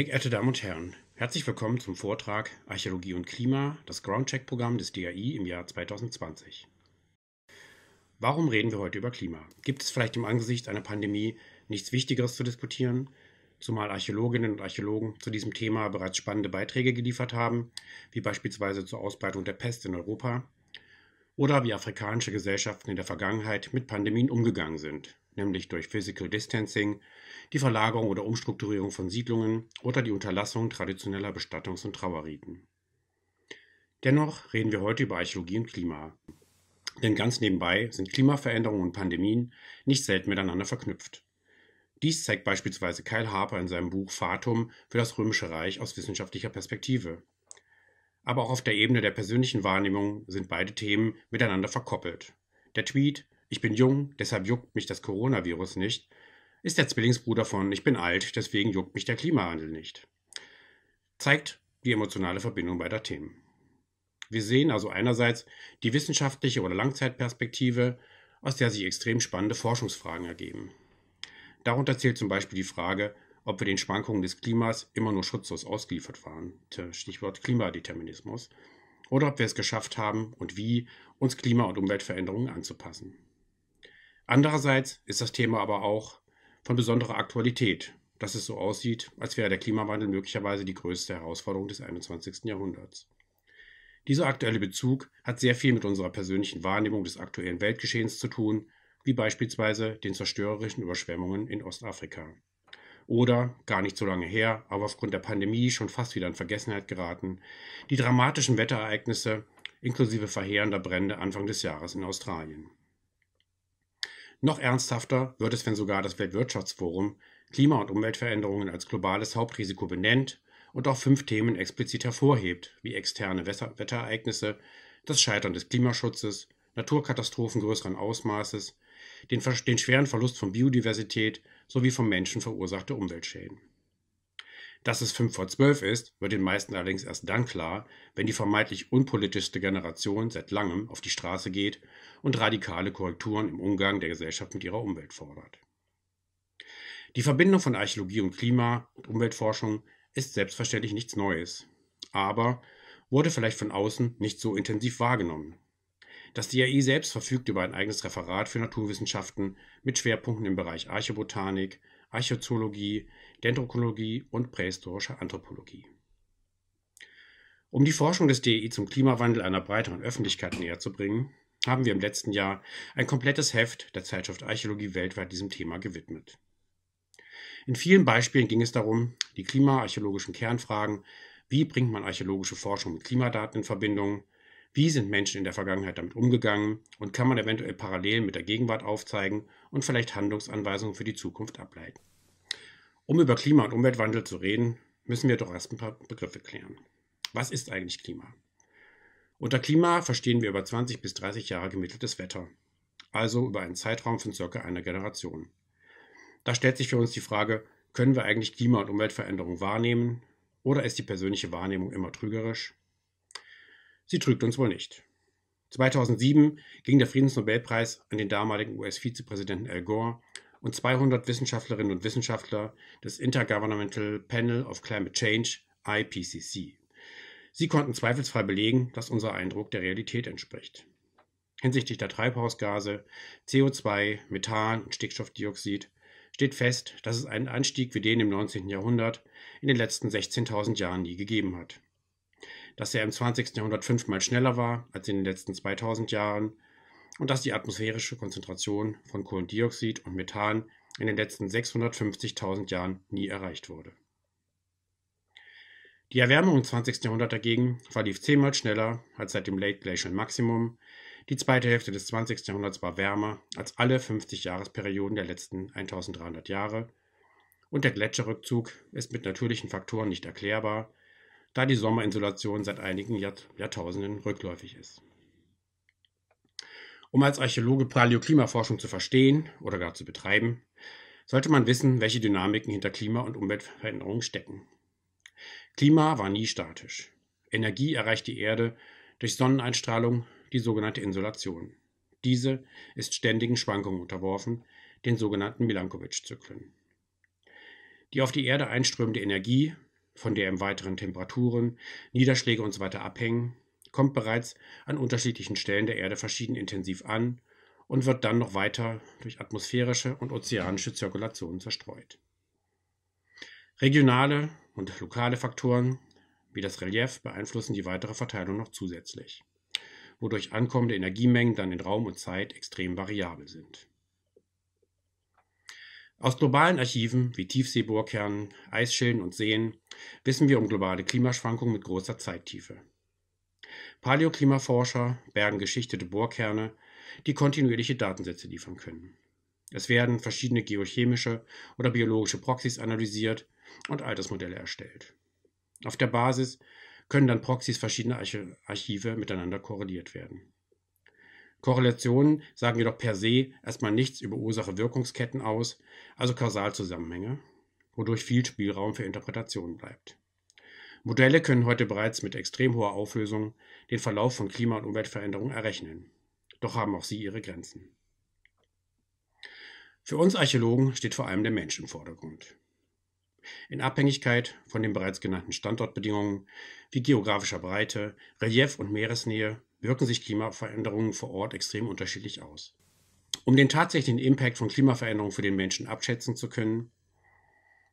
Sehr geehrte Damen und Herren, herzlich willkommen zum Vortrag Archäologie und Klima, das Groundcheck-Programm des DAI im Jahr 2020. Warum reden wir heute über Klima? Gibt es vielleicht im Angesicht einer Pandemie nichts Wichtigeres zu diskutieren? Zumal Archäologinnen und Archäologen zu diesem Thema bereits spannende Beiträge geliefert haben, wie beispielsweise zur Ausbreitung der Pest in Europa oder wie afrikanische Gesellschaften in der Vergangenheit mit Pandemien umgegangen sind nämlich durch Physical Distancing, die Verlagerung oder Umstrukturierung von Siedlungen oder die Unterlassung traditioneller Bestattungs- und Trauerriten. Dennoch reden wir heute über Archäologie und Klima. Denn ganz nebenbei sind Klimaveränderungen und Pandemien nicht selten miteinander verknüpft. Dies zeigt beispielsweise Kyle Harper in seinem Buch Fatum für das Römische Reich aus wissenschaftlicher Perspektive. Aber auch auf der Ebene der persönlichen Wahrnehmung sind beide Themen miteinander verkoppelt. Der Tweet ich bin jung, deshalb juckt mich das Coronavirus nicht, ist der Zwillingsbruder von Ich bin alt, deswegen juckt mich der Klimawandel nicht. Zeigt die emotionale Verbindung beider Themen. Wir sehen also einerseits die wissenschaftliche oder Langzeitperspektive, aus der sich extrem spannende Forschungsfragen ergeben. Darunter zählt zum Beispiel die Frage, ob wir den Schwankungen des Klimas immer nur schutzlos ausgeliefert waren, Stichwort Klimadeterminismus, oder ob wir es geschafft haben und wie, uns Klima- und Umweltveränderungen anzupassen. Andererseits ist das Thema aber auch von besonderer Aktualität, dass es so aussieht, als wäre der Klimawandel möglicherweise die größte Herausforderung des 21. Jahrhunderts. Dieser aktuelle Bezug hat sehr viel mit unserer persönlichen Wahrnehmung des aktuellen Weltgeschehens zu tun, wie beispielsweise den zerstörerischen Überschwemmungen in Ostafrika. Oder, gar nicht so lange her, aber aufgrund der Pandemie schon fast wieder in Vergessenheit geraten, die dramatischen Wetterereignisse inklusive verheerender Brände Anfang des Jahres in Australien. Noch ernsthafter wird es, wenn sogar das Weltwirtschaftsforum Klima- und Umweltveränderungen als globales Hauptrisiko benennt und auch fünf Themen explizit hervorhebt, wie externe Wetterereignisse, das Scheitern des Klimaschutzes, Naturkatastrophen größeren Ausmaßes, den, den schweren Verlust von Biodiversität sowie vom Menschen verursachte Umweltschäden. Dass es 5 vor 12 ist, wird den meisten allerdings erst dann klar, wenn die vermeintlich unpolitischste Generation seit langem auf die Straße geht und radikale Korrekturen im Umgang der Gesellschaft mit ihrer Umwelt fordert. Die Verbindung von Archäologie und Klima und Umweltforschung ist selbstverständlich nichts Neues, aber wurde vielleicht von außen nicht so intensiv wahrgenommen. Das DAI selbst verfügt über ein eigenes Referat für Naturwissenschaften mit Schwerpunkten im Bereich Archäobotanik, Archäozoologie, Dendrokologie und prähistorische Anthropologie. Um die Forschung des DEI zum Klimawandel einer breiteren Öffentlichkeit näher zu bringen, haben wir im letzten Jahr ein komplettes Heft der Zeitschrift Archäologie weltweit diesem Thema gewidmet. In vielen Beispielen ging es darum, die klimaarchäologischen Kernfragen, wie bringt man archäologische Forschung mit Klimadaten in Verbindung, wie sind Menschen in der Vergangenheit damit umgegangen und kann man eventuell Parallelen mit der Gegenwart aufzeigen und vielleicht Handlungsanweisungen für die Zukunft ableiten. Um über Klima und Umweltwandel zu reden, müssen wir doch erst ein paar Begriffe klären. Was ist eigentlich Klima? Unter Klima verstehen wir über 20 bis 30 Jahre gemitteltes Wetter, also über einen Zeitraum von circa einer Generation. Da stellt sich für uns die Frage, können wir eigentlich Klima- und Umweltveränderung wahrnehmen oder ist die persönliche Wahrnehmung immer trügerisch? Sie trügt uns wohl nicht. 2007 ging der Friedensnobelpreis an den damaligen US-Vizepräsidenten Al Gore und 200 Wissenschaftlerinnen und Wissenschaftler des Intergovernmental Panel of Climate Change, IPCC. Sie konnten zweifelsfrei belegen, dass unser Eindruck der Realität entspricht. Hinsichtlich der Treibhausgase, CO2, Methan und Stickstoffdioxid steht fest, dass es einen Anstieg wie den im 19. Jahrhundert in den letzten 16.000 Jahren nie gegeben hat. Dass er im 20. Jahrhundert fünfmal schneller war als in den letzten 2000 Jahren und dass die atmosphärische Konzentration von Kohlendioxid und Methan in den letzten 650.000 Jahren nie erreicht wurde. Die Erwärmung im 20. Jahrhundert dagegen verlief zehnmal schneller als seit dem Late Glacial Maximum. Die zweite Hälfte des 20. Jahrhunderts war wärmer als alle 50 Jahresperioden der letzten 1300 Jahre. Und der Gletscherrückzug ist mit natürlichen Faktoren nicht erklärbar, da die Sommerinsulation seit einigen Jahrtausenden rückläufig ist. Um als Archäologe Paläoklimaforschung zu verstehen oder gar zu betreiben, sollte man wissen, welche Dynamiken hinter Klima- und Umweltveränderungen stecken. Klima war nie statisch. Energie erreicht die Erde durch Sonneneinstrahlung, die sogenannte Insolation. Diese ist ständigen Schwankungen unterworfen, den sogenannten Milankovitch-Zyklen. Die auf die Erde einströmende Energie, von der im Weiteren Temperaturen, Niederschläge usw. So abhängen, kommt bereits an unterschiedlichen Stellen der Erde verschieden intensiv an und wird dann noch weiter durch atmosphärische und ozeanische Zirkulationen zerstreut. Regionale und lokale Faktoren wie das Relief beeinflussen die weitere Verteilung noch zusätzlich, wodurch ankommende Energiemengen dann in Raum und Zeit extrem variabel sind. Aus globalen Archiven wie Tiefseebohrkernen, Eisschilden und Seen wissen wir um globale Klimaschwankungen mit großer Zeittiefe. Paläoklimaforscher bergen geschichtete Bohrkerne, die kontinuierliche Datensätze liefern können. Es werden verschiedene geochemische oder biologische Proxys analysiert und Altersmodelle erstellt. Auf der Basis können dann Proxys verschiedener Archive miteinander korreliert werden. Korrelationen sagen jedoch per se erstmal nichts über Ursache-Wirkungsketten aus, also Kausalzusammenhänge, wodurch viel Spielraum für Interpretationen bleibt. Modelle können heute bereits mit extrem hoher Auflösung den Verlauf von Klima- und Umweltveränderungen errechnen. Doch haben auch sie ihre Grenzen. Für uns Archäologen steht vor allem der Mensch im Vordergrund. In Abhängigkeit von den bereits genannten Standortbedingungen wie geografischer Breite, Relief und Meeresnähe wirken sich Klimaveränderungen vor Ort extrem unterschiedlich aus. Um den tatsächlichen Impact von Klimaveränderungen für den Menschen abschätzen zu können,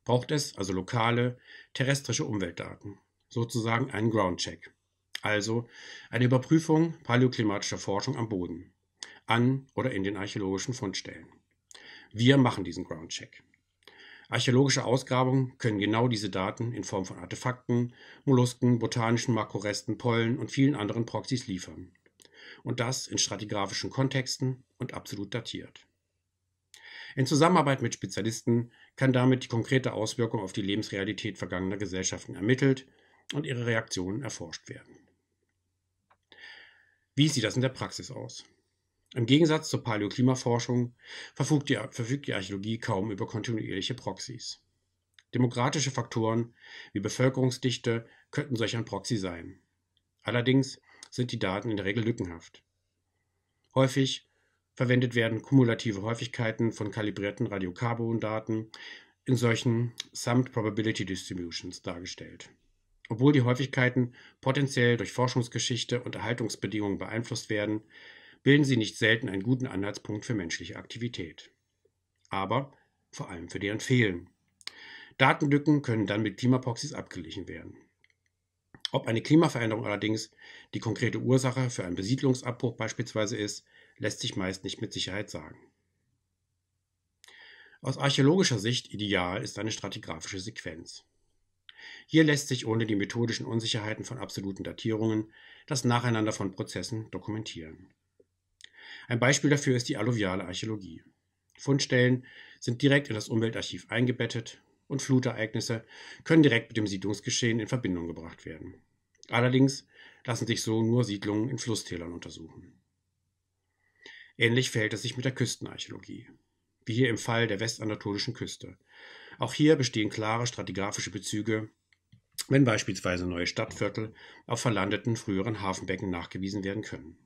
braucht es also lokale terrestrische Umweltdaten, sozusagen einen Groundcheck, also eine Überprüfung paläoklimatischer Forschung am Boden, an oder in den archäologischen Fundstellen. Wir machen diesen Groundcheck. Archäologische Ausgrabungen können genau diese Daten in Form von Artefakten, Mollusken, botanischen Makroresten, Pollen und vielen anderen Proxys liefern. Und das in stratigraphischen Kontexten und absolut datiert. In Zusammenarbeit mit Spezialisten kann damit die konkrete Auswirkung auf die Lebensrealität vergangener Gesellschaften ermittelt und ihre Reaktionen erforscht werden. Wie sieht das in der Praxis aus? Im Gegensatz zur Paläoklimaforschung verfügt die, verfügt die Archäologie kaum über kontinuierliche Proxys. Demokratische Faktoren wie Bevölkerungsdichte könnten solch ein Proxy sein. Allerdings sind die Daten in der Regel lückenhaft. Häufig Verwendet werden kumulative Häufigkeiten von kalibrierten Radiokarbon-Daten in solchen Summed Probability Distributions dargestellt. Obwohl die Häufigkeiten potenziell durch Forschungsgeschichte und Erhaltungsbedingungen beeinflusst werden, bilden sie nicht selten einen guten Anhaltspunkt für menschliche Aktivität. Aber vor allem für deren Fehlen. Datenlücken können dann mit Klimaproxys abgeglichen werden. Ob eine Klimaveränderung allerdings die konkrete Ursache für einen Besiedlungsabbruch beispielsweise ist, lässt sich meist nicht mit Sicherheit sagen. Aus archäologischer Sicht ideal ist eine stratigraphische Sequenz. Hier lässt sich ohne die methodischen Unsicherheiten von absoluten Datierungen das Nacheinander von Prozessen dokumentieren. Ein Beispiel dafür ist die alluviale Archäologie. Fundstellen sind direkt in das Umweltarchiv eingebettet und Flutereignisse können direkt mit dem Siedlungsgeschehen in Verbindung gebracht werden. Allerdings lassen sich so nur Siedlungen in Flusstälern untersuchen. Ähnlich verhält es sich mit der Küstenarchäologie, wie hier im Fall der westanatolischen Küste. Auch hier bestehen klare stratigraphische Bezüge, wenn beispielsweise neue Stadtviertel auf verlandeten früheren Hafenbecken nachgewiesen werden können.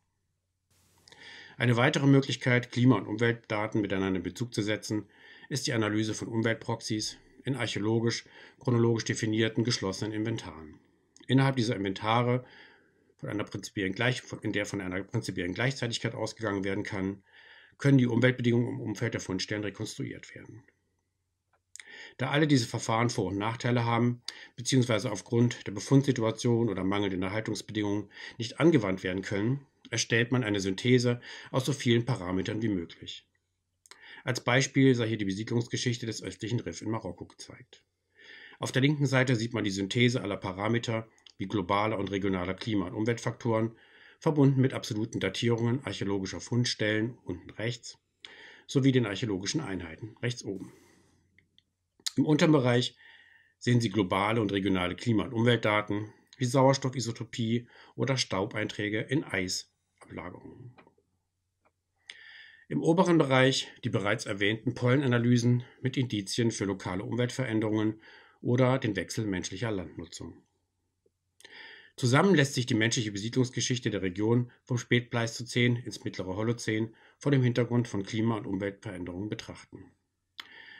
Eine weitere Möglichkeit, Klima- und Umweltdaten miteinander in Bezug zu setzen, ist die Analyse von Umweltproxys, in archäologisch chronologisch definierten geschlossenen Inventaren. Innerhalb dieser Inventare, von einer prinzipiellen Gleich, in der von einer prinzipiellen Gleichzeitigkeit ausgegangen werden kann, können die Umweltbedingungen im Umfeld der Fundstellen rekonstruiert werden. Da alle diese Verfahren Vor- und Nachteile haben, beziehungsweise aufgrund der Befundsituation oder mangelnder Haltungsbedingungen nicht angewandt werden können, erstellt man eine Synthese aus so vielen Parametern wie möglich. Als Beispiel sei hier die Besiedlungsgeschichte des östlichen Riff in Marokko gezeigt. Auf der linken Seite sieht man die Synthese aller Parameter wie globaler und regionaler Klima- und Umweltfaktoren, verbunden mit absoluten Datierungen archäologischer Fundstellen unten rechts sowie den archäologischen Einheiten rechts oben. Im unteren Bereich sehen Sie globale und regionale Klima- und Umweltdaten wie Sauerstoffisotopie oder Staubeinträge in Eisablagerungen. Im oberen Bereich die bereits erwähnten Pollenanalysen mit Indizien für lokale Umweltveränderungen oder den Wechsel menschlicher Landnutzung. Zusammen lässt sich die menschliche Besiedlungsgeschichte der Region vom Spätpleistozän ins mittlere Holozän vor dem Hintergrund von Klima- und Umweltveränderungen betrachten.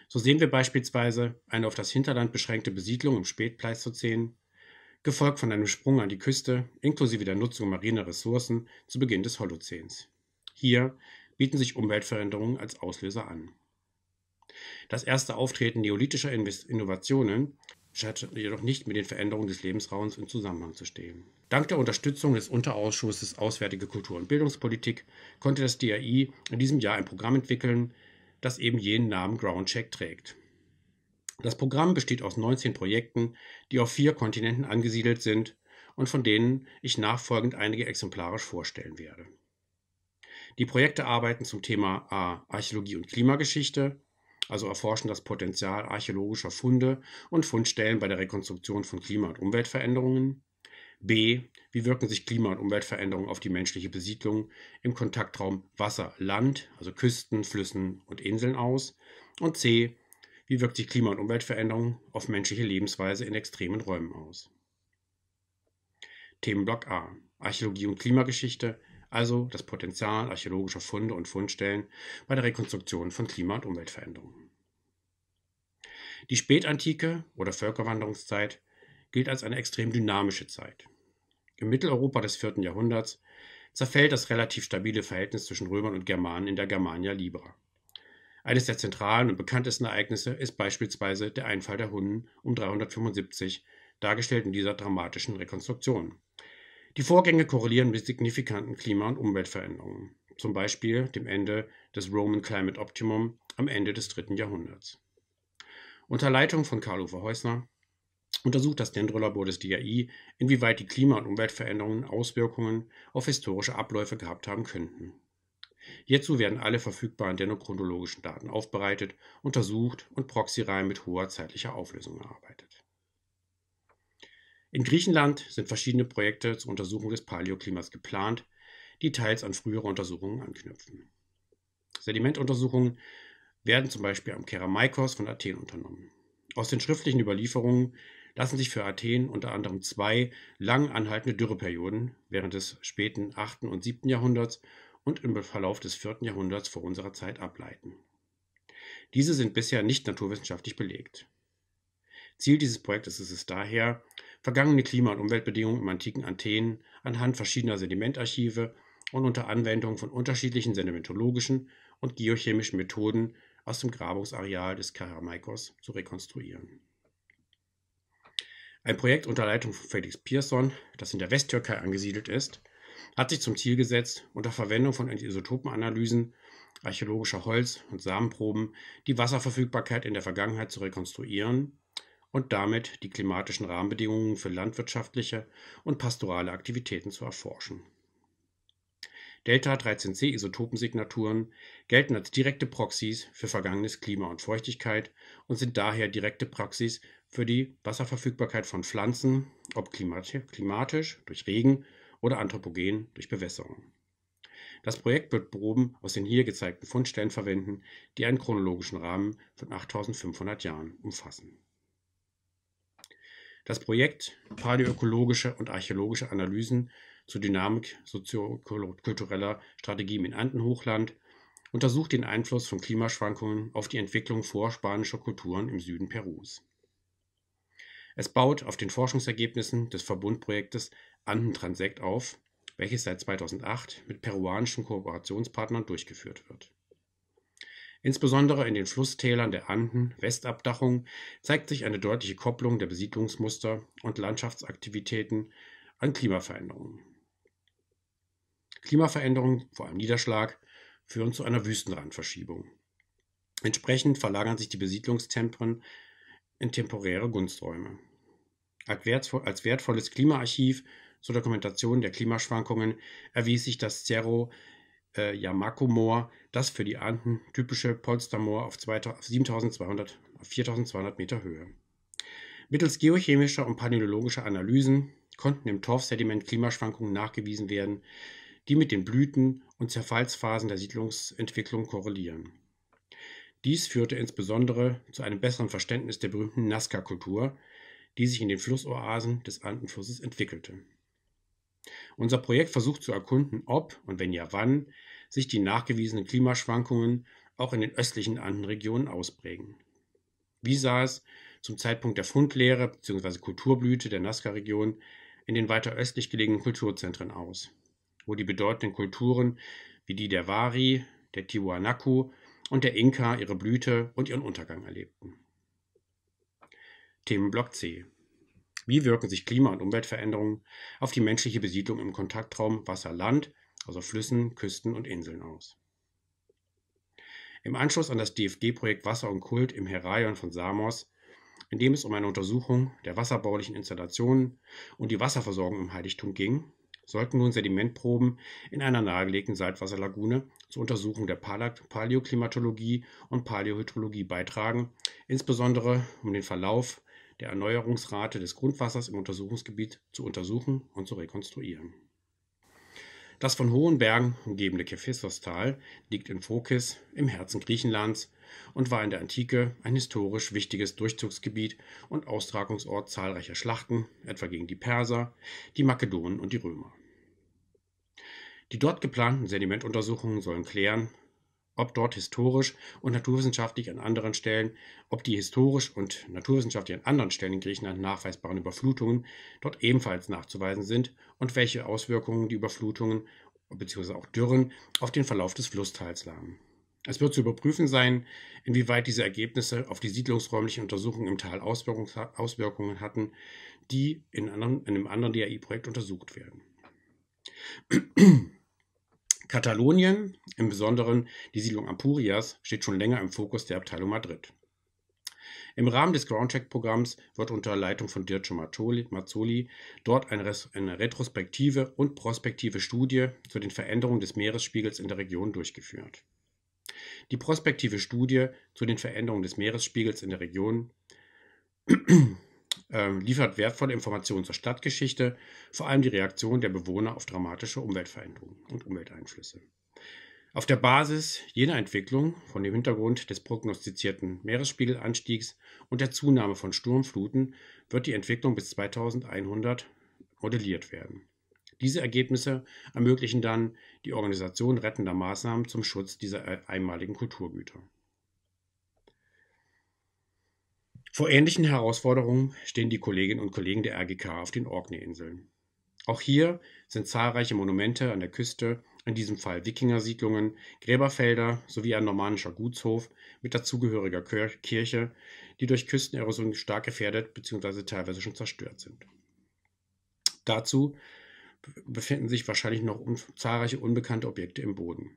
So sehen wir beispielsweise eine auf das Hinterland beschränkte Besiedlung im Spätpleistozän, gefolgt von einem Sprung an die Küste inklusive der Nutzung mariner Ressourcen zu Beginn des Holozäns. Hier bieten sich Umweltveränderungen als Auslöser an. Das erste Auftreten neolithischer Innovationen scheint jedoch nicht mit den Veränderungen des Lebensraums in Zusammenhang zu stehen. Dank der Unterstützung des Unterausschusses Auswärtige Kultur und Bildungspolitik konnte das DAI in diesem Jahr ein Programm entwickeln, das eben jenen Namen Groundcheck trägt. Das Programm besteht aus 19 Projekten, die auf vier Kontinenten angesiedelt sind und von denen ich nachfolgend einige exemplarisch vorstellen werde. Die Projekte arbeiten zum Thema A. Äh, Archäologie und Klimageschichte, also erforschen das Potenzial archäologischer Funde und Fundstellen bei der Rekonstruktion von Klima- und Umweltveränderungen. B. Wie wirken sich Klima- und Umweltveränderungen auf die menschliche Besiedlung im Kontaktraum Wasser-Land, also Küsten, Flüssen und Inseln aus? Und C. Wie wirkt sich Klima- und Umweltveränderungen auf menschliche Lebensweise in extremen Räumen aus? Themenblock A. Archäologie und Klimageschichte, also das Potenzial archäologischer Funde und Fundstellen bei der Rekonstruktion von Klima- und Umweltveränderungen. Die Spätantike oder Völkerwanderungszeit gilt als eine extrem dynamische Zeit. Im Mitteleuropa des 4. Jahrhunderts zerfällt das relativ stabile Verhältnis zwischen Römern und Germanen in der Germania Libra. Eines der zentralen und bekanntesten Ereignisse ist beispielsweise der Einfall der Hunden um 375, dargestellt in dieser dramatischen Rekonstruktion, die Vorgänge korrelieren mit signifikanten Klima- und Umweltveränderungen, zum Beispiel dem Ende des Roman Climate Optimum am Ende des dritten Jahrhunderts. Unter Leitung von Karl-Uwe Häusner untersucht das Dendrolabor des DAI, inwieweit die Klima- und Umweltveränderungen Auswirkungen auf historische Abläufe gehabt haben könnten. Hierzu werden alle verfügbaren dendrochronologischen Daten aufbereitet, untersucht und Proxyreihen mit hoher zeitlicher Auflösung erarbeitet. In Griechenland sind verschiedene Projekte zur Untersuchung des Paläoklimas geplant, die teils an frühere Untersuchungen anknüpfen. Sedimentuntersuchungen werden zum Beispiel am Keramaikos von Athen unternommen. Aus den schriftlichen Überlieferungen lassen sich für Athen unter anderem zwei lang anhaltende Dürreperioden während des späten 8. und 7. Jahrhunderts und im Verlauf des 4. Jahrhunderts vor unserer Zeit ableiten. Diese sind bisher nicht naturwissenschaftlich belegt. Ziel dieses Projektes ist es daher, vergangene Klima- und Umweltbedingungen im antiken Athen anhand verschiedener Sedimentarchive und unter Anwendung von unterschiedlichen sedimentologischen und geochemischen Methoden aus dem Grabungsareal des Karamaikos zu rekonstruieren. Ein Projekt unter Leitung von Felix Pearson, das in der Westtürkei angesiedelt ist, hat sich zum Ziel gesetzt, unter Verwendung von Isotopenanalysen, archäologischer Holz- und Samenproben die Wasserverfügbarkeit in der Vergangenheit zu rekonstruieren und damit die klimatischen Rahmenbedingungen für landwirtschaftliche und pastorale Aktivitäten zu erforschen. Delta 13c Isotopensignaturen gelten als direkte Proxys für vergangenes Klima und Feuchtigkeit und sind daher direkte Proxys für die Wasserverfügbarkeit von Pflanzen, ob klimatisch durch Regen oder anthropogen durch Bewässerung. Das Projekt wird Proben aus den hier gezeigten Fundstellen verwenden, die einen chronologischen Rahmen von 8500 Jahren umfassen. Das Projekt Paläoökologische und archäologische Analysen zur Dynamik soziokultureller Strategien im Andenhochland untersucht den Einfluss von Klimaschwankungen auf die Entwicklung vorspanischer Kulturen im Süden Perus. Es baut auf den Forschungsergebnissen des Verbundprojektes Andentransekt auf, welches seit 2008 mit peruanischen Kooperationspartnern durchgeführt wird Insbesondere in den Flusstälern der Anden, Westabdachung zeigt sich eine deutliche Kopplung der Besiedlungsmuster und Landschaftsaktivitäten an Klimaveränderungen. Klimaveränderungen, vor allem Niederschlag, führen zu einer Wüstenrandverschiebung. Entsprechend verlagern sich die Besiedlungstemperen in temporäre Gunsträume. Als wertvolles Klimaarchiv zur Dokumentation der Klimaschwankungen erwies sich das Cerro äh, Yamako-Moor, das für die Anden typische Polstermoor auf, auf 4200 Meter Höhe. Mittels geochemischer und palynologischer Analysen konnten im Torfsediment Klimaschwankungen nachgewiesen werden, die mit den Blüten und Zerfallsphasen der Siedlungsentwicklung korrelieren. Dies führte insbesondere zu einem besseren Verständnis der berühmten Nazca-Kultur, die sich in den Flussoasen des Andenflusses entwickelte. Unser Projekt versucht zu erkunden, ob und wenn ja wann sich die nachgewiesenen Klimaschwankungen auch in den östlichen Andenregionen ausprägen. Wie sah es zum Zeitpunkt der Fundlehre bzw. Kulturblüte der Nazca-Region in den weiter östlich gelegenen Kulturzentren aus, wo die bedeutenden Kulturen wie die der Wari, der Tiwanaku und der Inka ihre Blüte und ihren Untergang erlebten. Themenblock C wie wirken sich Klima- und Umweltveränderungen auf die menschliche Besiedlung im Kontaktraum Wasser-Land, also Flüssen, Küsten und Inseln aus? Im Anschluss an das DFG-Projekt Wasser und Kult im Heraion von Samos, in dem es um eine Untersuchung der wasserbaulichen Installationen und die Wasserversorgung im Heiligtum ging, sollten nun Sedimentproben in einer nahegelegten Salzwasserlagune zur Untersuchung der Paläoklimatologie und Paläohydrologie beitragen, insbesondere um den Verlauf der Erneuerungsrate des Grundwassers im Untersuchungsgebiet zu untersuchen und zu rekonstruieren. Das von hohen Bergen umgebene Kephisostal liegt in Phokis im Herzen Griechenlands und war in der Antike ein historisch wichtiges Durchzugsgebiet und Austragungsort zahlreicher Schlachten, etwa gegen die Perser, die Makedonen und die Römer. Die dort geplanten Sedimentuntersuchungen sollen klären, ob dort historisch und naturwissenschaftlich an anderen Stellen, ob die historisch und naturwissenschaftlich an anderen Stellen in Griechenland nachweisbaren Überflutungen dort ebenfalls nachzuweisen sind und welche Auswirkungen die Überflutungen bzw. auch Dürren auf den Verlauf des Flusstals haben. Es wird zu überprüfen sein, inwieweit diese Ergebnisse auf die siedlungsräumlichen Untersuchungen im Tal Auswirkungen hatten, die in einem anderen DAI-Projekt untersucht werden. Katalonien, im Besonderen die Siedlung Ampurias, steht schon länger im Fokus der Abteilung Madrid. Im Rahmen des Groundcheck-Programms wird unter Leitung von Dirce Mazzoli dort eine, eine retrospektive und prospektive Studie zu den Veränderungen des Meeresspiegels in der Region durchgeführt. Die prospektive Studie zu den Veränderungen des Meeresspiegels in der Region ähm, liefert wertvolle Informationen zur Stadtgeschichte, vor allem die Reaktion der Bewohner auf dramatische Umweltveränderungen und Umwelteinflüsse. Auf der Basis jener Entwicklung, von dem Hintergrund des prognostizierten Meeresspiegelanstiegs und der Zunahme von Sturmfluten, wird die Entwicklung bis 2100 modelliert werden. Diese Ergebnisse ermöglichen dann die Organisation rettender Maßnahmen zum Schutz dieser äh, einmaligen Kulturgüter. Vor ähnlichen Herausforderungen stehen die Kolleginnen und Kollegen der RGK auf den Orkney-Inseln. Auch hier sind zahlreiche Monumente an der Küste, in diesem Fall Wikingersiedlungen, Gräberfelder sowie ein normannischer Gutshof mit dazugehöriger Kirche, die durch Küstenerosion stark gefährdet bzw. teilweise schon zerstört sind. Dazu befinden sich wahrscheinlich noch zahlreiche unbekannte Objekte im Boden.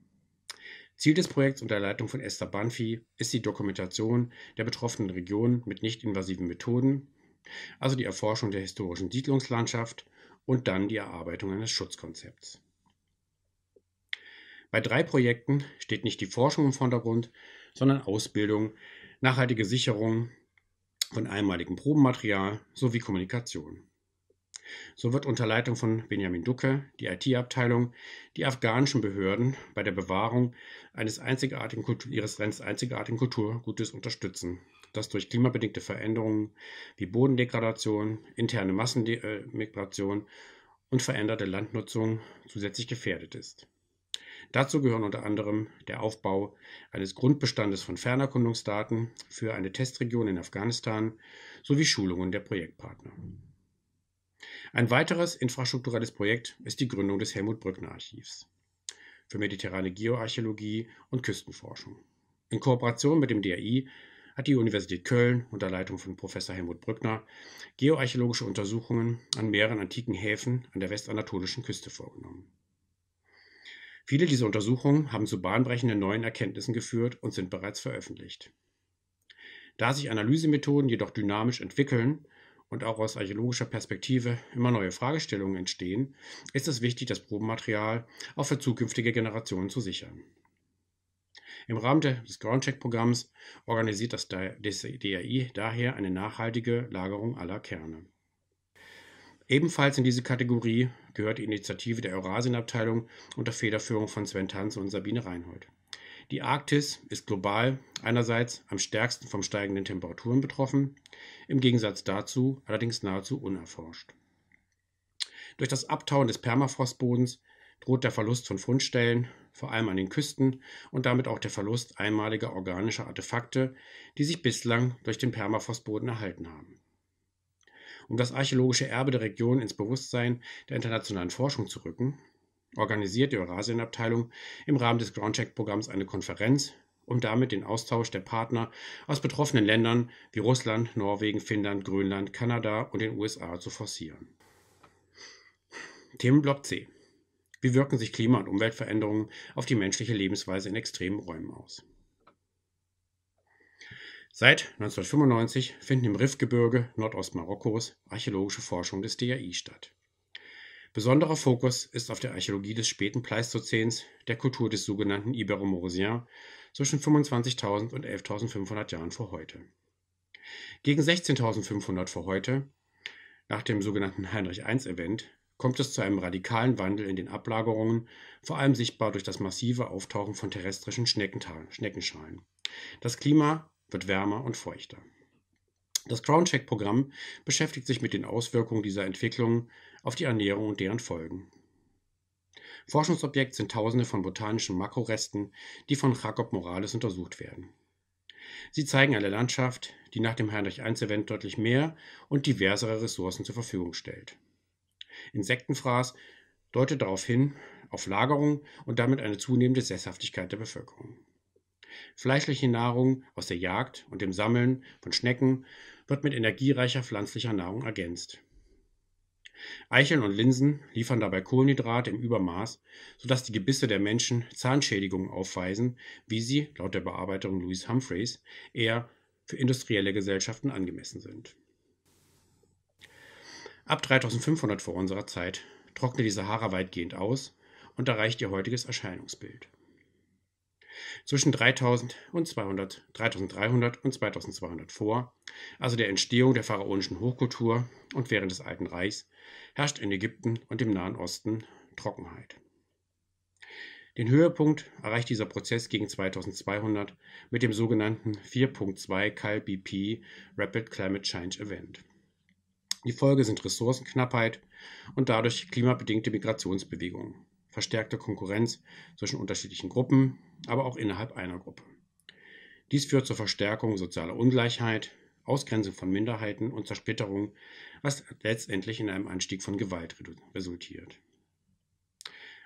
Ziel des Projekts unter Leitung von Esther Banfi ist die Dokumentation der betroffenen Regionen mit nicht-invasiven Methoden, also die Erforschung der historischen Siedlungslandschaft und dann die Erarbeitung eines Schutzkonzepts. Bei drei Projekten steht nicht die Forschung im Vordergrund, sondern Ausbildung, nachhaltige Sicherung von einmaligem Probenmaterial sowie Kommunikation. So wird unter Leitung von Benjamin Ducke die IT-Abteilung die afghanischen Behörden bei der Bewahrung eines einzigartigen Kultur, ihres einzigartigen Kulturgutes unterstützen, das durch klimabedingte Veränderungen wie Bodendegradation, interne Massenmigration äh, und veränderte Landnutzung zusätzlich gefährdet ist. Dazu gehören unter anderem der Aufbau eines Grundbestandes von Fernerkundungsdaten für eine Testregion in Afghanistan sowie Schulungen der Projektpartner. Ein weiteres infrastrukturelles Projekt ist die Gründung des Helmut-Brückner-Archivs für mediterrane Geoarchäologie und Küstenforschung. In Kooperation mit dem DRI hat die Universität Köln unter Leitung von Professor Helmut Brückner geoarchäologische Untersuchungen an mehreren antiken Häfen an der westanatolischen Küste vorgenommen. Viele dieser Untersuchungen haben zu bahnbrechenden neuen Erkenntnissen geführt und sind bereits veröffentlicht. Da sich Analysemethoden jedoch dynamisch entwickeln, und auch aus archäologischer Perspektive immer neue Fragestellungen entstehen, ist es wichtig, das Probenmaterial auch für zukünftige Generationen zu sichern. Im Rahmen des Groundcheck-Programms organisiert das DAI daher eine nachhaltige Lagerung aller Kerne. Ebenfalls in diese Kategorie gehört die Initiative der Eurasienabteilung unter Federführung von Sven Tanz und Sabine Reinhold. Die Arktis ist global einerseits am stärksten vom steigenden Temperaturen betroffen, im Gegensatz dazu allerdings nahezu unerforscht. Durch das Abtauen des Permafrostbodens droht der Verlust von Fundstellen, vor allem an den Küsten, und damit auch der Verlust einmaliger organischer Artefakte, die sich bislang durch den Permafrostboden erhalten haben. Um das archäologische Erbe der Region ins Bewusstsein der internationalen Forschung zu rücken, organisiert die Eurasienabteilung im Rahmen des Groundcheck-Programms eine Konferenz, um damit den Austausch der Partner aus betroffenen Ländern wie Russland, Norwegen, Finnland, Grönland, Kanada und den USA zu forcieren. Themenblock C. Wie wirken sich Klima- und Umweltveränderungen auf die menschliche Lebensweise in extremen Räumen aus? Seit 1995 finden im Riffgebirge Nordostmarokkos archäologische Forschung des DAI statt. Besonderer Fokus ist auf der Archäologie des späten Pleistozäns, der Kultur des sogenannten Iberomorosien zwischen 25.000 und 11.500 Jahren vor heute. Gegen 16.500 vor heute, nach dem sogenannten Heinrich I-Event, kommt es zu einem radikalen Wandel in den Ablagerungen, vor allem sichtbar durch das massive Auftauchen von terrestrischen Schneckenschalen. Das Klima wird wärmer und feuchter. Das Crown Check Programm beschäftigt sich mit den Auswirkungen dieser Entwicklungen auf die Ernährung und deren Folgen. Forschungsobjekt sind Tausende von botanischen Makroresten, die von Jakob Morales untersucht werden. Sie zeigen eine Landschaft, die nach dem Heinrich-1-Event deutlich mehr und diversere Ressourcen zur Verfügung stellt. Insektenfraß deutet darauf hin, auf Lagerung und damit eine zunehmende Sesshaftigkeit der Bevölkerung. Fleischliche Nahrung aus der Jagd und dem Sammeln von Schnecken wird mit energiereicher pflanzlicher Nahrung ergänzt. Eicheln und Linsen liefern dabei Kohlenhydrate im Übermaß, sodass die Gebisse der Menschen Zahnschädigungen aufweisen, wie sie, laut der Bearbeiterin Louise Humphreys, eher für industrielle Gesellschaften angemessen sind. Ab 3500 vor unserer Zeit trocknet die Sahara weitgehend aus und erreicht ihr heutiges Erscheinungsbild. Zwischen 3000 und 200, 3300 und 2200 vor, also der Entstehung der pharaonischen Hochkultur und während des Alten Reichs, herrscht in Ägypten und im Nahen Osten Trockenheit. Den Höhepunkt erreicht dieser Prozess gegen 2200 mit dem sogenannten 4.2 Cal BP Rapid Climate Change Event. Die Folge sind Ressourcenknappheit und dadurch klimabedingte Migrationsbewegungen, verstärkte Konkurrenz zwischen unterschiedlichen Gruppen, aber auch innerhalb einer Gruppe. Dies führt zur Verstärkung sozialer Ungleichheit, Ausgrenzung von Minderheiten und Zersplitterung, was letztendlich in einem Anstieg von Gewalt resultiert.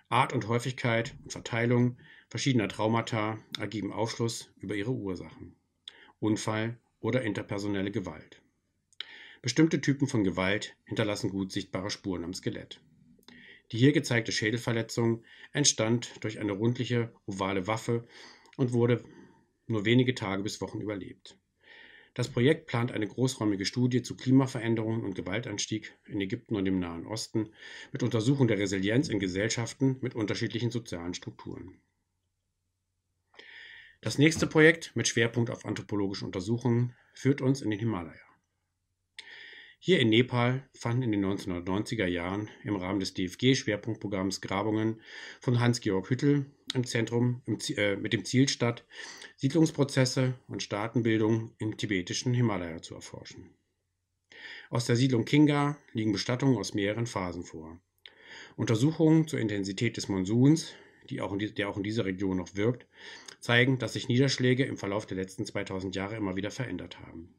Art und Häufigkeit und Verteilung verschiedener Traumata ergeben Aufschluss über ihre Ursachen. Unfall oder interpersonelle Gewalt. Bestimmte Typen von Gewalt hinterlassen gut sichtbare Spuren am Skelett. Die hier gezeigte Schädelverletzung entstand durch eine rundliche, ovale Waffe und wurde nur wenige Tage bis Wochen überlebt. Das Projekt plant eine großräumige Studie zu Klimaveränderungen und Gewaltanstieg in Ägypten und im Nahen Osten mit Untersuchung der Resilienz in Gesellschaften mit unterschiedlichen sozialen Strukturen. Das nächste Projekt mit Schwerpunkt auf anthropologische Untersuchungen führt uns in den Himalaya. Hier in Nepal fanden in den 1990er Jahren im Rahmen des DFG-Schwerpunktprogramms Grabungen von Hans-Georg Hüttel im Zentrum im, äh, mit dem Ziel statt, Siedlungsprozesse und Staatenbildung im tibetischen Himalaya zu erforschen. Aus der Siedlung Kinga liegen Bestattungen aus mehreren Phasen vor. Untersuchungen zur Intensität des Monsuns, die auch in, der auch in dieser Region noch wirkt, zeigen, dass sich Niederschläge im Verlauf der letzten 2000 Jahre immer wieder verändert haben.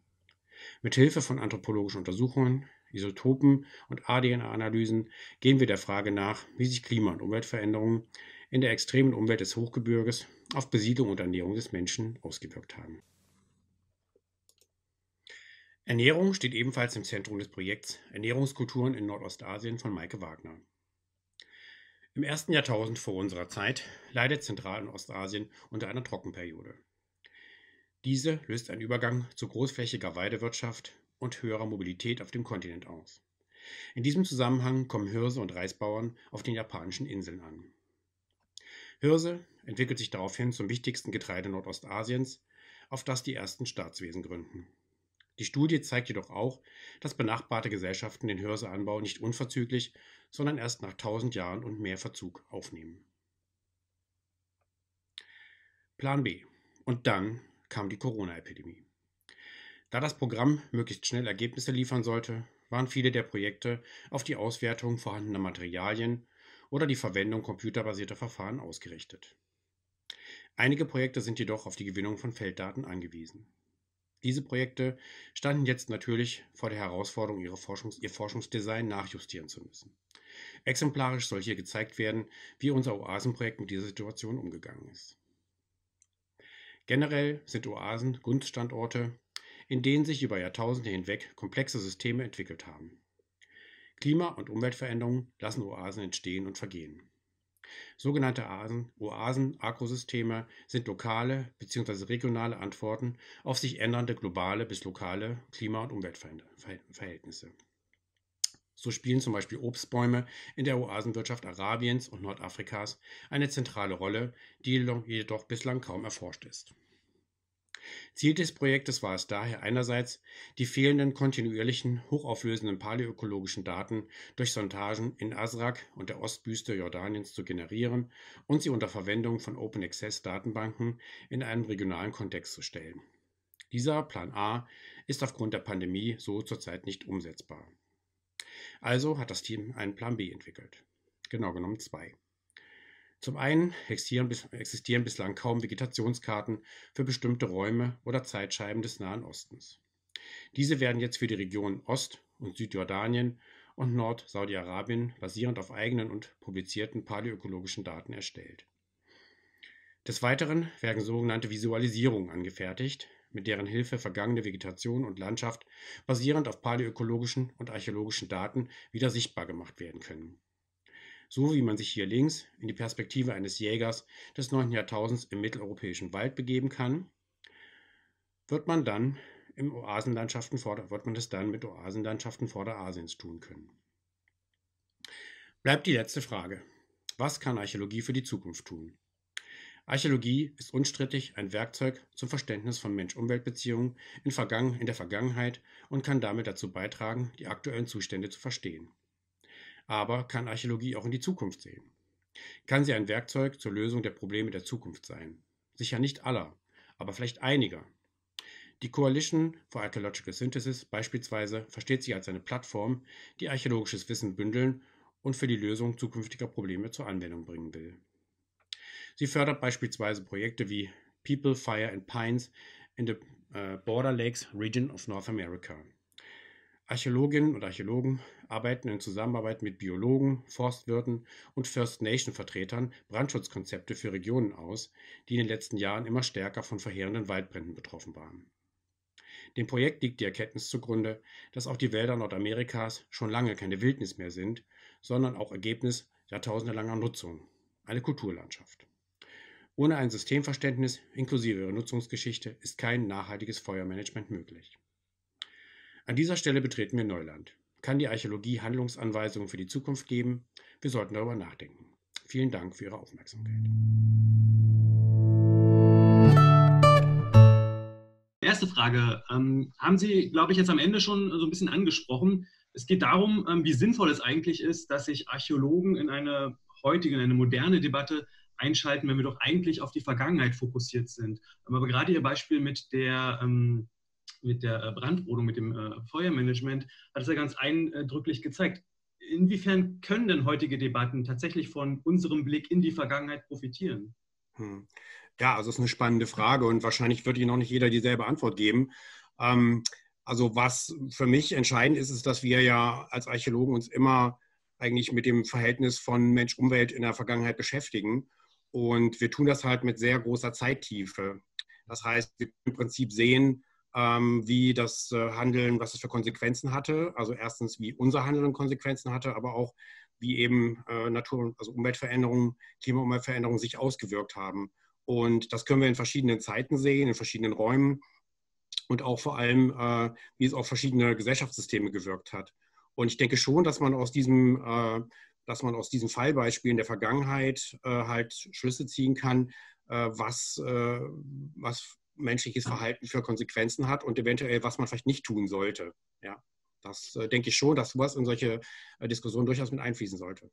Mit Hilfe von anthropologischen Untersuchungen, Isotopen und ADNA-Analysen gehen wir der Frage nach, wie sich Klima- und Umweltveränderungen in der extremen Umwelt des Hochgebirges auf Besiedlung und Ernährung des Menschen ausgewirkt haben. Ernährung steht ebenfalls im Zentrum des Projekts Ernährungskulturen in Nordostasien von Maike Wagner. Im ersten Jahrtausend vor unserer Zeit leidet Zentral- und Ostasien unter einer Trockenperiode. Diese löst einen Übergang zu großflächiger Weidewirtschaft und höherer Mobilität auf dem Kontinent aus. In diesem Zusammenhang kommen Hirse und Reisbauern auf den japanischen Inseln an. Hirse entwickelt sich daraufhin zum wichtigsten Getreide Nordostasiens, auf das die ersten Staatswesen gründen. Die Studie zeigt jedoch auch, dass benachbarte Gesellschaften den Hirseanbau nicht unverzüglich, sondern erst nach tausend Jahren und mehr Verzug aufnehmen. Plan B. Und dann kam die Corona-Epidemie. Da das Programm möglichst schnell Ergebnisse liefern sollte, waren viele der Projekte auf die Auswertung vorhandener Materialien oder die Verwendung computerbasierter Verfahren ausgerichtet. Einige Projekte sind jedoch auf die Gewinnung von Felddaten angewiesen. Diese Projekte standen jetzt natürlich vor der Herausforderung, Forschungs-, ihr Forschungsdesign nachjustieren zu müssen. Exemplarisch soll hier gezeigt werden, wie unser Oasenprojekt mit dieser Situation umgegangen ist. Generell sind Oasen Gunststandorte, in denen sich über Jahrtausende hinweg komplexe Systeme entwickelt haben. Klima- und Umweltveränderungen lassen Oasen entstehen und vergehen. Sogenannte Oasen, Oasen Agrosysteme sind lokale bzw. regionale Antworten auf sich ändernde globale bis lokale Klima- und Umweltverhältnisse. So spielen zum Beispiel Obstbäume in der Oasenwirtschaft Arabiens und Nordafrikas eine zentrale Rolle, die jedoch bislang kaum erforscht ist. Ziel des Projektes war es daher einerseits, die fehlenden kontinuierlichen, hochauflösenden paläökologischen Daten durch Sondagen in Asrak und der Ostbüste Jordaniens zu generieren und sie unter Verwendung von Open Access Datenbanken in einen regionalen Kontext zu stellen. Dieser Plan A ist aufgrund der Pandemie so zurzeit nicht umsetzbar. Also hat das Team einen Plan B entwickelt. Genau genommen zwei. Zum einen existieren bislang kaum Vegetationskarten für bestimmte Räume oder Zeitscheiben des Nahen Ostens. Diese werden jetzt für die Regionen Ost- und Südjordanien und Nord-Saudi-Arabien basierend auf eigenen und publizierten paläoökologischen Daten erstellt. Des Weiteren werden sogenannte Visualisierungen angefertigt, mit deren Hilfe vergangene Vegetation und Landschaft basierend auf paläoökologischen und archäologischen Daten wieder sichtbar gemacht werden können. So wie man sich hier links in die Perspektive eines Jägers des 9. Jahrtausends im mitteleuropäischen Wald begeben kann, wird man dann im Oasenlandschaften wird man es dann mit Oasenlandschaften Vorderasiens tun können. Bleibt die letzte Frage. Was kann Archäologie für die Zukunft tun? Archäologie ist unstrittig ein Werkzeug zum Verständnis von Mensch-Umwelt-Beziehungen in, in der Vergangenheit und kann damit dazu beitragen, die aktuellen Zustände zu verstehen. Aber kann Archäologie auch in die Zukunft sehen? Kann sie ein Werkzeug zur Lösung der Probleme der Zukunft sein? Sicher nicht aller, aber vielleicht einiger. Die Coalition for Archaeological Synthesis beispielsweise versteht sich als eine Plattform, die archäologisches Wissen bündeln und für die Lösung zukünftiger Probleme zur Anwendung bringen will. Sie fördert beispielsweise Projekte wie People, Fire and Pines in the äh, Border Lakes Region of North America. Archäologinnen und Archäologen arbeiten in Zusammenarbeit mit Biologen, Forstwirten und First Nation-Vertretern Brandschutzkonzepte für Regionen aus, die in den letzten Jahren immer stärker von verheerenden Waldbränden betroffen waren. Dem Projekt liegt die Erkenntnis zugrunde, dass auch die Wälder Nordamerikas schon lange keine Wildnis mehr sind, sondern auch Ergebnis jahrtausendelanger Nutzung, eine Kulturlandschaft. Ohne ein Systemverständnis inklusive ihrer Nutzungsgeschichte ist kein nachhaltiges Feuermanagement möglich. An dieser Stelle betreten wir Neuland. Kann die Archäologie Handlungsanweisungen für die Zukunft geben? Wir sollten darüber nachdenken. Vielen Dank für Ihre Aufmerksamkeit. Erste Frage. Ähm, haben Sie, glaube ich, jetzt am Ende schon so ein bisschen angesprochen. Es geht darum, ähm, wie sinnvoll es eigentlich ist, dass sich Archäologen in eine heutige, in eine moderne Debatte einschalten, wenn wir doch eigentlich auf die Vergangenheit fokussiert sind. Aber gerade Ihr Beispiel mit der, ähm, mit der äh, Brandrodung, mit dem äh, Feuermanagement, hat es ja ganz eindrücklich gezeigt. Inwiefern können denn heutige Debatten tatsächlich von unserem Blick in die Vergangenheit profitieren? Hm. Ja, also es ist eine spannende Frage und wahrscheinlich wird Ihnen noch nicht jeder dieselbe Antwort geben. Ähm, also was für mich entscheidend ist, ist, dass wir ja als Archäologen uns immer eigentlich mit dem Verhältnis von Mensch-Umwelt in der Vergangenheit beschäftigen. Und wir tun das halt mit sehr großer Zeittiefe. Das heißt, wir können im Prinzip sehen, ähm, wie das äh, Handeln, was es für Konsequenzen hatte. Also erstens, wie unser Handeln Konsequenzen hatte, aber auch, wie eben äh, Natur- also Umweltveränderungen, Klima- und Umweltveränderungen sich ausgewirkt haben. Und das können wir in verschiedenen Zeiten sehen, in verschiedenen Räumen und auch vor allem, äh, wie es auf verschiedene Gesellschaftssysteme gewirkt hat. Und ich denke schon, dass man aus diesem dass man aus diesen Fallbeispielen der Vergangenheit äh, halt Schlüsse ziehen kann, äh, was, äh, was menschliches ah. Verhalten für Konsequenzen hat und eventuell, was man vielleicht nicht tun sollte. Ja, das äh, denke ich schon, dass sowas in solche äh, Diskussionen durchaus mit einfließen sollte.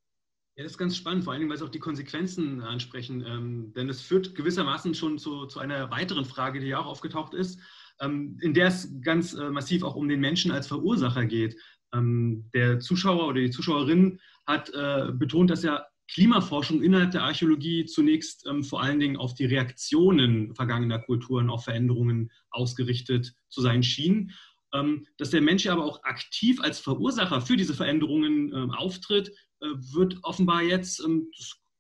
Ja, das ist ganz spannend, vor allem, weil Sie auch die Konsequenzen ansprechen. Ähm, denn es führt gewissermaßen schon zu, zu einer weiteren Frage, die ja auch aufgetaucht ist, ähm, in der es ganz äh, massiv auch um den Menschen als Verursacher geht. Ähm, der Zuschauer oder die Zuschauerin hat äh, betont, dass ja Klimaforschung innerhalb der Archäologie zunächst ähm, vor allen Dingen auf die Reaktionen vergangener Kulturen auf Veränderungen ausgerichtet zu sein schien. Ähm, dass der Mensch aber auch aktiv als Verursacher für diese Veränderungen äh, auftritt, äh, wird offenbar jetzt, ähm,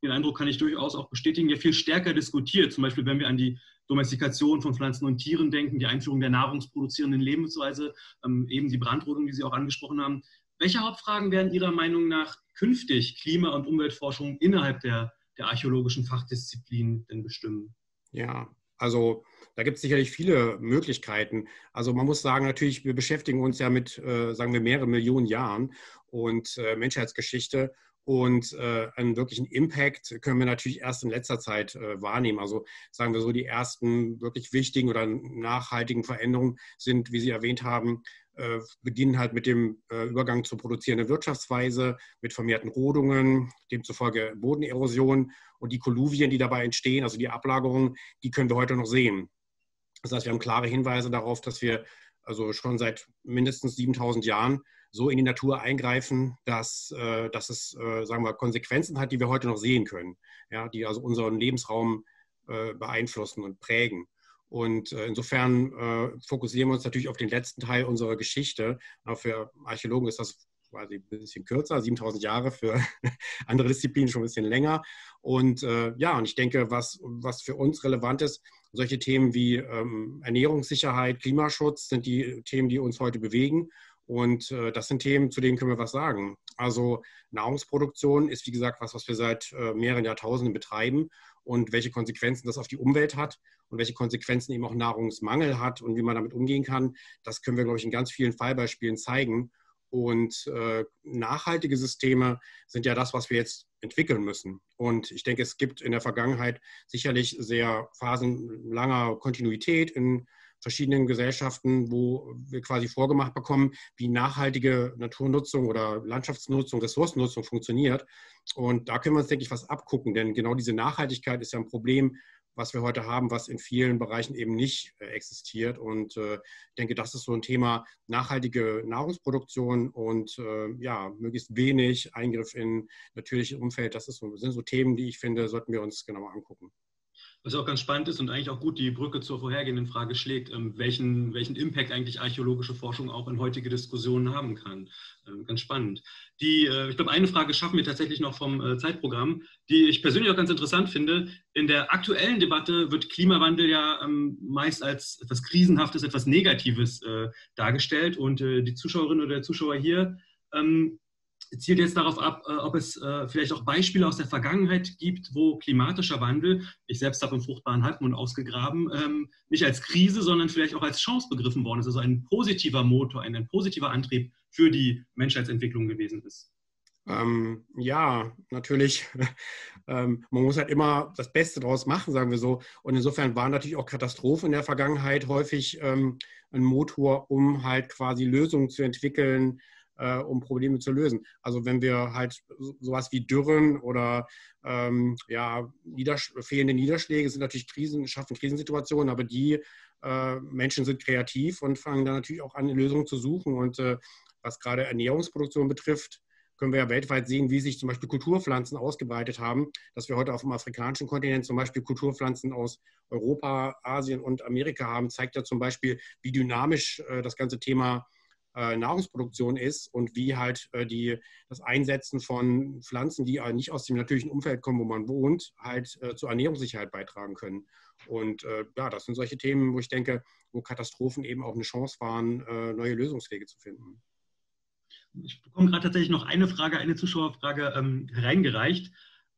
den Eindruck kann ich durchaus auch bestätigen, ja viel stärker diskutiert. Zum Beispiel, wenn wir an die Domestikation von Pflanzen und Tieren denken, die Einführung der nahrungsproduzierenden Lebensweise, ähm, eben die Brandrodung, die Sie auch angesprochen haben, welche Hauptfragen werden Ihrer Meinung nach künftig Klima- und Umweltforschung innerhalb der, der archäologischen Fachdisziplin denn bestimmen? Ja, also da gibt es sicherlich viele Möglichkeiten. Also man muss sagen, natürlich, wir beschäftigen uns ja mit, äh, sagen wir, mehrere Millionen Jahren und äh, Menschheitsgeschichte. Und äh, einen wirklichen Impact können wir natürlich erst in letzter Zeit äh, wahrnehmen. Also sagen wir so, die ersten wirklich wichtigen oder nachhaltigen Veränderungen sind, wie Sie erwähnt haben, äh, beginnen halt mit dem äh, Übergang zur produzierenden Wirtschaftsweise, mit vermehrten Rodungen, demzufolge Bodenerosion und die Kolluvien, die dabei entstehen, also die Ablagerungen, die können wir heute noch sehen. Das heißt, wir haben klare Hinweise darauf, dass wir also schon seit mindestens 7000 Jahren so in die Natur eingreifen, dass, äh, dass es, sagen wir, Konsequenzen hat, die wir heute noch sehen können, ja, die also unseren Lebensraum beeinflussen und prägen. Und äh, insofern äh, fokussieren wir uns natürlich auf den letzten Teil unserer Geschichte. Aber für Archäologen ist das quasi ein bisschen kürzer, 7000 Jahre, für andere Disziplinen schon ein bisschen länger. Und äh, ja, und ich denke, was, was für uns relevant ist, solche Themen wie ähm, Ernährungssicherheit, Klimaschutz sind die Themen, die uns heute bewegen. Und äh, das sind Themen, zu denen können wir was sagen. Also Nahrungsproduktion ist, wie gesagt, was, was wir seit äh, mehreren Jahrtausenden betreiben und welche Konsequenzen das auf die Umwelt hat und welche Konsequenzen eben auch Nahrungsmangel hat und wie man damit umgehen kann, das können wir, glaube ich, in ganz vielen Fallbeispielen zeigen. Und äh, nachhaltige Systeme sind ja das, was wir jetzt entwickeln müssen. Und ich denke, es gibt in der Vergangenheit sicherlich sehr phasenlanger Kontinuität in verschiedenen Gesellschaften, wo wir quasi vorgemacht bekommen, wie nachhaltige Naturnutzung oder Landschaftsnutzung, Ressourcennutzung funktioniert. Und da können wir uns, denke ich, was abgucken, denn genau diese Nachhaltigkeit ist ja ein Problem, was wir heute haben, was in vielen Bereichen eben nicht äh, existiert. Und äh, ich denke, das ist so ein Thema nachhaltige Nahrungsproduktion und äh, ja, möglichst wenig Eingriff in natürliches Umfeld. Das so, sind so Themen, die ich finde, sollten wir uns genauer angucken. Was auch ganz spannend ist und eigentlich auch gut die Brücke zur vorhergehenden Frage schlägt, ähm, welchen, welchen Impact eigentlich archäologische Forschung auch in heutige Diskussionen haben kann. Ähm, ganz spannend. Die, äh, ich glaube, eine Frage schaffen wir tatsächlich noch vom äh, Zeitprogramm, die ich persönlich auch ganz interessant finde. In der aktuellen Debatte wird Klimawandel ja ähm, meist als etwas Krisenhaftes, etwas Negatives äh, dargestellt. Und die Zuschauerinnen oder der Zuschauer hier zielt jetzt darauf ab, äh, ob es äh, vielleicht auch Beispiele aus der Vergangenheit gibt, wo klimatischer Wandel, ich selbst habe im fruchtbaren Halbmond ausgegraben, ähm, nicht als Krise, sondern vielleicht auch als Chance begriffen worden ist, also ein positiver Motor, ein, ein positiver Antrieb für die Menschheitsentwicklung gewesen ist. Ähm, ja, natürlich. Ähm, man muss halt immer das Beste draus machen, sagen wir so. Und insofern waren natürlich auch Katastrophen in der Vergangenheit häufig ähm, ein Motor, um halt quasi Lösungen zu entwickeln, äh, um Probleme zu lösen. Also wenn wir halt sowas wie Dürren oder ähm, ja, Nieders fehlende Niederschläge sind natürlich Krisen, schaffen Krisensituationen, aber die äh, Menschen sind kreativ und fangen dann natürlich auch an, Lösungen zu suchen. Und äh, was gerade Ernährungsproduktion betrifft, können wir ja weltweit sehen, wie sich zum Beispiel Kulturpflanzen ausgebreitet haben, dass wir heute auf dem afrikanischen Kontinent zum Beispiel Kulturpflanzen aus Europa, Asien und Amerika haben, zeigt ja zum Beispiel, wie dynamisch äh, das ganze Thema äh, Nahrungsproduktion ist und wie halt äh, die, das Einsetzen von Pflanzen, die äh, nicht aus dem natürlichen Umfeld kommen, wo man wohnt, halt zur Ernährungssicherheit beitragen können. Und ja, das sind solche Themen, wo ich denke, wo Katastrophen eben auch eine Chance waren, neue Lösungswege zu finden. Ich bekomme gerade tatsächlich noch eine Frage, eine Zuschauerfrage ähm, hereingereicht.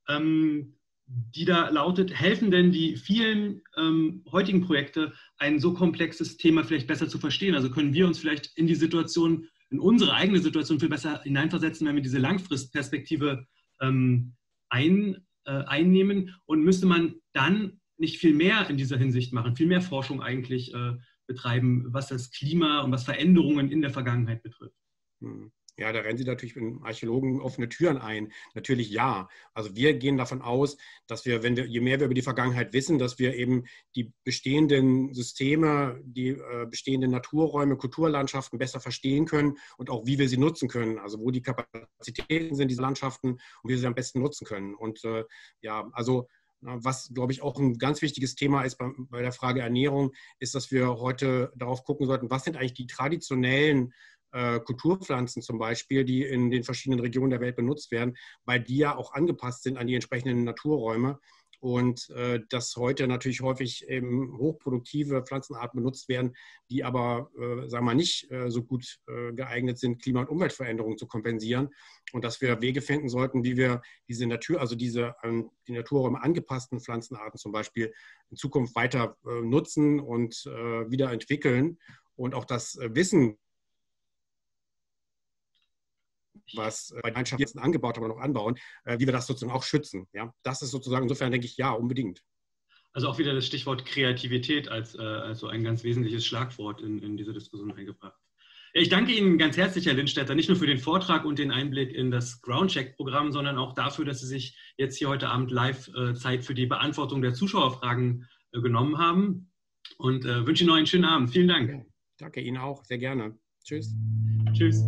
Ähm, die da lautet, helfen denn die vielen ähm, heutigen Projekte, ein so komplexes Thema vielleicht besser zu verstehen? Also können wir uns vielleicht in die Situation, in unsere eigene Situation viel besser hineinversetzen, wenn wir diese Langfristperspektive ähm, ein, äh, einnehmen? Und müsste man dann nicht viel mehr in dieser Hinsicht machen, viel mehr Forschung eigentlich äh, betreiben, was das Klima und was Veränderungen in der Vergangenheit betrifft? Hm. Ja, da rennen Sie natürlich mit Archäologen offene Türen ein. Natürlich ja. Also wir gehen davon aus, dass wir, wenn wir, je mehr wir über die Vergangenheit wissen, dass wir eben die bestehenden Systeme, die äh, bestehenden Naturräume, Kulturlandschaften besser verstehen können und auch wie wir sie nutzen können. Also wo die Kapazitäten sind diese Landschaften und wie wir sie am besten nutzen können. Und äh, ja, also was, glaube ich, auch ein ganz wichtiges Thema ist bei, bei, der Frage Ernährung, ist, dass wir heute darauf gucken sollten, was sind eigentlich die traditionellen äh, Kulturpflanzen zum Beispiel, die in den verschiedenen Regionen der Welt benutzt werden, weil die ja auch angepasst sind an die entsprechenden Naturräume und äh, dass heute natürlich häufig eben hochproduktive Pflanzenarten benutzt werden, die aber, äh, sagen wir mal, nicht äh, so gut äh, geeignet sind, Klima- und Umweltveränderungen zu kompensieren und dass wir Wege finden sollten, wie wir diese Natur, also diese an ähm, die Naturräume angepassten Pflanzenarten zum Beispiel in Zukunft weiter äh, nutzen und wieder entwickeln und auch das Wissen was äh, bei den Mannschaften angebaut haben und noch anbauen, äh, wie wir das sozusagen auch schützen. Ja? Das ist sozusagen, insofern denke ich, ja, unbedingt. Also auch wieder das Stichwort Kreativität als, äh, so ein ganz wesentliches Schlagwort in, in diese Diskussion eingebracht. Ich danke Ihnen ganz herzlich, Herr Lindstetter, nicht nur für den Vortrag und den Einblick in das Groundcheck-Programm, sondern auch dafür, dass Sie sich jetzt hier heute Abend live äh, Zeit für die Beantwortung der Zuschauerfragen genommen haben. Und wünsche Ihnen noch einen schönen Abend. Vielen Dank. Danke Ihnen auch. Sehr gerne. Tschüss. Tschüss.